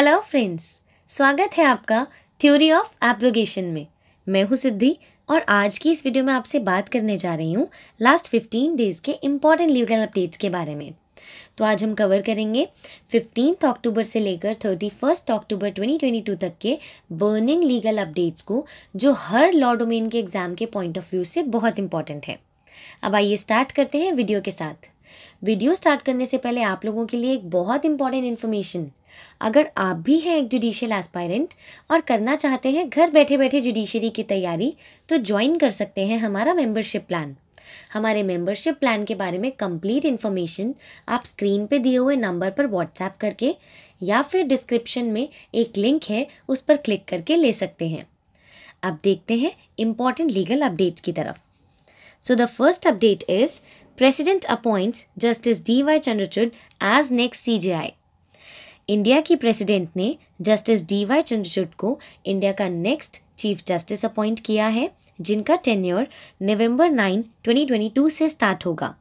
Hello friends स्वागत है आपका थ्योरी ऑफ एप्रोगेशन में मैं हूं सिद्धि और आज की इस वीडियो में आपसे बात करने जा रही हूं लास्ट 15 डेज़ के इम्पॉर्टेंट लीगल अपडेट्स के बारे में तो आज हम कवर करेंगे फिफ्टीन अक्टूबर से लेकर थर्टी फर्स्ट अक्टूबर 2022 तक के बर्निंग लीगल अपडेट्स को जो हर लॉ डोमेन के एग्ज़ाम के पॉइंट ऑफ व्यू से बहुत इंपॉर्टेंट है अब आइए स्टार्ट करते हैं वीडियो के साथ वीडियो स्टार्ट करने से पहले आप लोगों के लिए एक बहुत इंपॉर्टेंट इन्फॉर्मेशन अगर आप भी हैं एक जुडिशियल एस्पायरेंट और करना चाहते हैं घर बैठे बैठे जुडिशरी की तैयारी तो ज्वाइन कर सकते हैं हमारा मेंबरशिप प्लान हमारे मेंबरशिप प्लान के बारे में कंप्लीट इन्फॉर्मेशन आप स्क्रीन पे दिए हुए नंबर पर व्हाट्सएप करके या फिर डिस्क्रिप्शन में एक लिंक है उस पर क्लिक करके ले सकते हैं अब देखते हैं इम्पॉर्टेंट लीगल अपडेट्स की तरफ so the first update is president appoints justice D Y Chandrachud as next CJI India की प्रेसिडेंट ने जस्टिस डी वाई चंद्रचूड को इंडिया का नेक्स्ट चीफ जस्टिस अपॉइंट किया है जिनका टेन्योर नवंबर ट्वेंटी 2022 से स्टार्ट होगा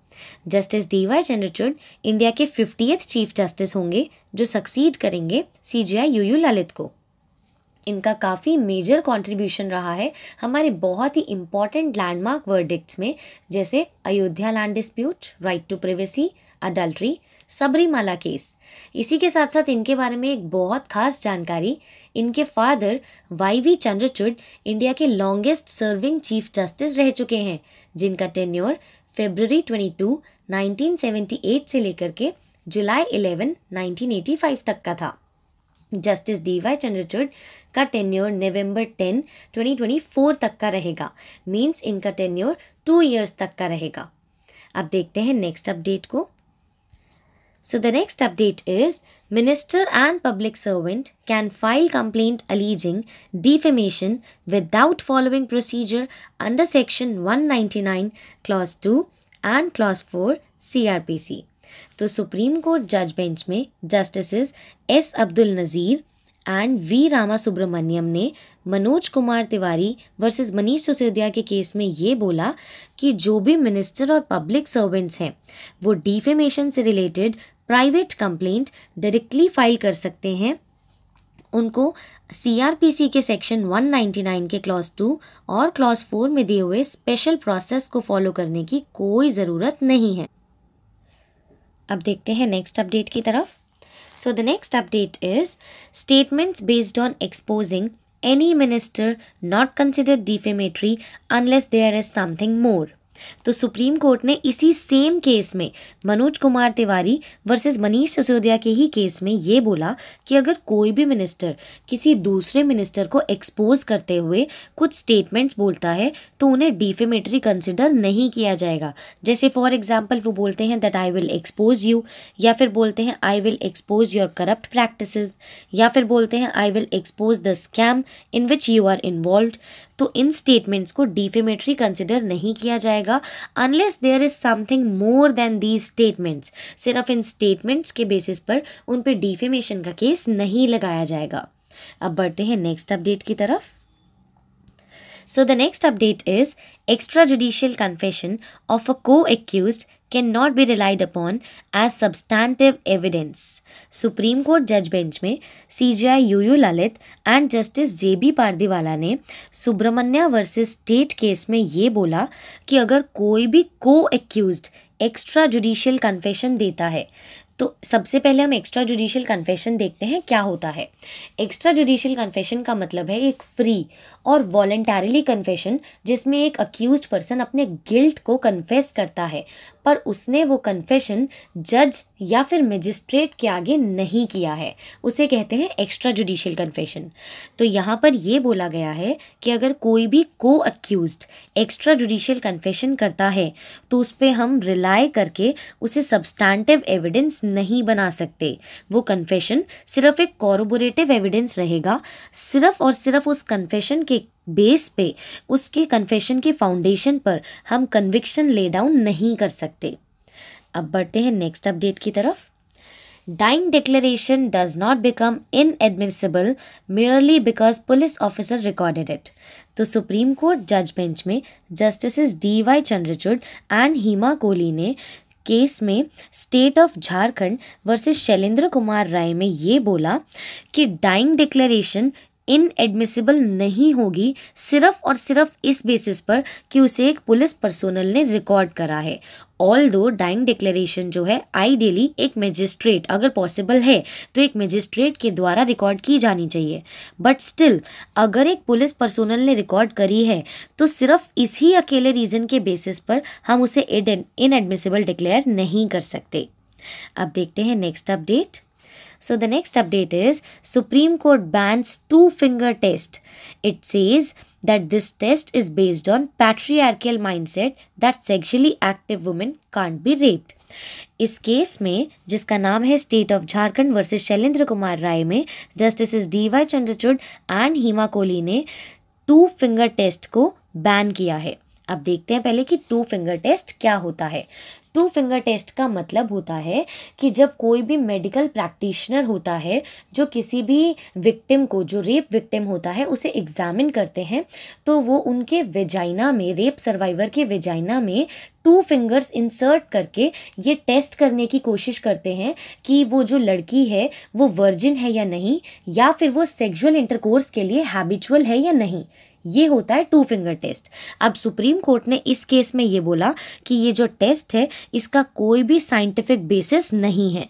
justice D Y Chandrachud India के फिफ्टीथ चीफ जस्टिस होंगे जो सक्सीड करेंगे C J I U U Lalit को इनका काफ़ी मेजर कंट्रीब्यूशन रहा है हमारे बहुत ही इम्पॉर्टेंट लैंडमार्क वर्डिक्ट्स में जैसे Ayodhya land dispute right to privacy adultery Sabarimala case इसी के साथ साथ इनके बारे में एक बहुत खास जानकारी इनके father Y V Chandrachud India के लॉन्गेस्ट सर्विंग चीफ जस्टिस रह चुके हैं जिनका टेन्योर फेब्रवरी सेवेंटी एट से लेकर के जुलाई एटी फाइव तक का था जस्टिस डी वाई चंद्रचूड का tenure November ten twenty twenty four तक का रहेगा मींस इनका टेन्योर टू इयर्स तक का रहेगा अब देखते हैं नेक्स्ट अपडेट को so the next update is minister and public servant can file complaint alleging defamation without following procedure under section 199 clause two and clause four C तो supreme court जज bench में justices S Abdul Nazeer and V Rama Subramanian ने Manoj Kumar Tiwari versus Manish Sisodia के case में ये बोला कि जो भी मिनिस्टर और पब्लिक सर्वेंट्स हैं वो डिफेमेशन से related private complaint directly file कर सकते हैं उनको सीआरपीसी के सेक्शन 199 के क्लॉज टू और क्लॉज फोर में दिए हुए स्पेशल प्रोसेस को फॉलो करने की कोई ज़रूरत नहीं है अब देखते हैं नेक्स्ट अपडेट की तरफ so the next update is statements based on exposing any minister not consider defamatory unless there is something more तो सुप्रीम कोर्ट ने इसी सेम केस में मनोज कुमार तिवारी वर्सेस मनीष सिसोदिया के ही केस में ये बोला कि अगर कोई भी मिनिस्टर किसी दूसरे मिनिस्टर को एक्सपोज करते हुए कुछ स्टेटमेंट्स बोलता है तो उन्हें डिफेमेटरी कंसिडर नहीं किया जाएगा जैसे फॉर एग्जाम्पल वो बोलते हैं that I will expose you या फिर बोलते हैं I will expose your corrupt practice या फिर बोलते हैं I will expose the scam in which you are involve तो इन स्टेटमेंट्स को डिफेमेटरी कंसिडर नहीं किया जाएगा unless there is something more than these statements सिर्फ इन स्टेटमेंट्स के बेसिस पर उन पर डिफेमेशन का केस नहीं लगाया जाएगा अब बढ़ते हैं नेक्स्ट अपडेट की तरफ so the next update is extra judicial confession of a co accused can not be relied upon as substantive evidence supreme court जज बेंच में C J I U U Lalit and justice J B Pardiwala ने Subramanya versus state case में ये बोला कि अगर कोई भी को एक्यूज एक्स्ट्रा जुडिशियल कन्फेशन देता है तो सबसे पहले हम एक्स्ट्रा जुडिशियल कन्फेशन देखते हैं क्या होता है एक्स्ट्रा जुडिशियल कन्फेशन का मतलब है एक फ्री और वॉलेंटरिली कन्फेशन जिसमें एक अक्यूज पर्सन अपने गिल्ट को कन्फेस करता है पर उसने वो कन्फेशन जज या फिर मजिस्ट्रेट के आगे नहीं किया है उसे कहते हैं एक्स्ट्रा जुडिशियल कन्फेशन तो यहाँ पर यह बोला गया है कि अगर कोई भी को अक्यूज एक्स्ट्रा जुडिशियल कन्फेशन करता है तो उस पर हम रिलाई करके उसे सब्सटैंटिव एविडेंस नहीं बना सकते वो कन्फेशन सिर्फ एक कॉरबोरेटिव एविडेंस रहेगा सिर्फ और सिर्फ उस कन्फेशन के बेस पे उसके कन्फेशन के फाउंडेशन पर हम कन्विक्शन ले डाउन नहीं कर सकते अब बढ़ते हैं नेक्स्ट अपडेट की तरफ dying declaration does not become in inadmissible merely because police officer recorded it तो सुप्रीम कोर्ट जज बेंच में justice D Y Chandrachud and Hima Kohli ने केस में state of Jharkhand versus Shailendra Kumar Rai में ये बोला कि डाइंग डिक्लेरेशन इनएडमिसिबल नहीं होगी सिर्फ और सिर्फ इस बेसिस पर कि उसे एक पुलिस पर्सोनल ने रिकॉर्ड करा है ऑल दो डाइंग डिक्लेरेशन जो है आइडियली एक मजिस्ट्रेट अगर पॉसिबल है तो एक मजिस्ट्रेट के द्वारा रिकॉर्ड की जानी चाहिए बट स्टिल अगर एक पुलिस पर्सोनल ने रिकॉर्ड करी है तो सिर्फ इसी अकेले रीज़न के बेसिस पर हम उसे इनएडमिसिबल डिक्लेयर नहीं कर सकते अब देखते हैं next update So the next update is Supreme Court bans two finger test. It says that this test is based on patriarchal mindset that sexually active women can't be raped. इस केस में जिसका नाम है state of Jharkhand versus Shailendra Kumar Rai में justice D Y Chandrachud and Hima Kohli ने two finger test को ban किया है अब देखते हैं पहले कि टू फिंगर टेस्ट क्या होता है टू फिंगर टेस्ट का मतलब होता है कि जब कोई भी मेडिकल प्रैक्टिशनर होता है जो किसी भी विक्टिम को जो रेप विक्टिम होता है उसे एग्जामिन करते हैं तो वो उनके वेजाइना में रेप सर्वाइवर के वेजाइना में टू फिंगर्स इंसर्ट करके ये टेस्ट करने की कोशिश करते हैं कि वो जो लड़की है वो वर्जिन है या नहीं या फिर वो सेक्सुअल इंटरकोर्स के लिए हैबिचुअल है या नहीं ये होता है टू फिंगर टेस्ट अब सुप्रीम कोर्ट ने इस केस में ये बोला कि ये जो टेस्ट है इसका कोई भी साइंटिफिक बेसिस नहीं है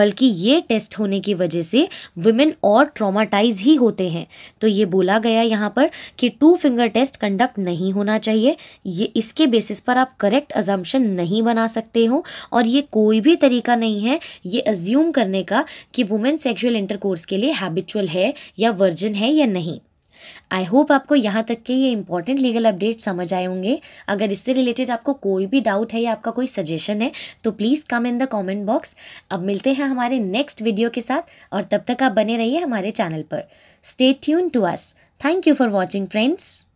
बल्कि ये टेस्ट होने की वजह से वुमेन और ट्रॉमाटाइज ही होते हैं तो ये बोला गया यहाँ पर कि टू फिंगर टेस्ट कंडक्ट नहीं होना चाहिए ये इसके बेसिस पर आप करेक्ट अजम्पन नहीं बना सकते हो और ये कोई भी तरीका नहीं है ये अज्यूम करने का कि वुमेन सेक्शुअल इंटरकोर्स के लिए हैबिचुअल है या वर्जन है या नहीं आई होप आपको यहाँ तक के ये इंपॉर्टेंट लीगल अपडेट समझ आए होंगे अगर इससे रिलेटेड आपको कोई भी डाउट है या आपका कोई सजेशन है तो please come in the comment box अब मिलते हैं हमारे नेक्स्ट वीडियो के साथ और तब तक आप बने रहिए हमारे चैनल पर stay tune to us thank you for watching friends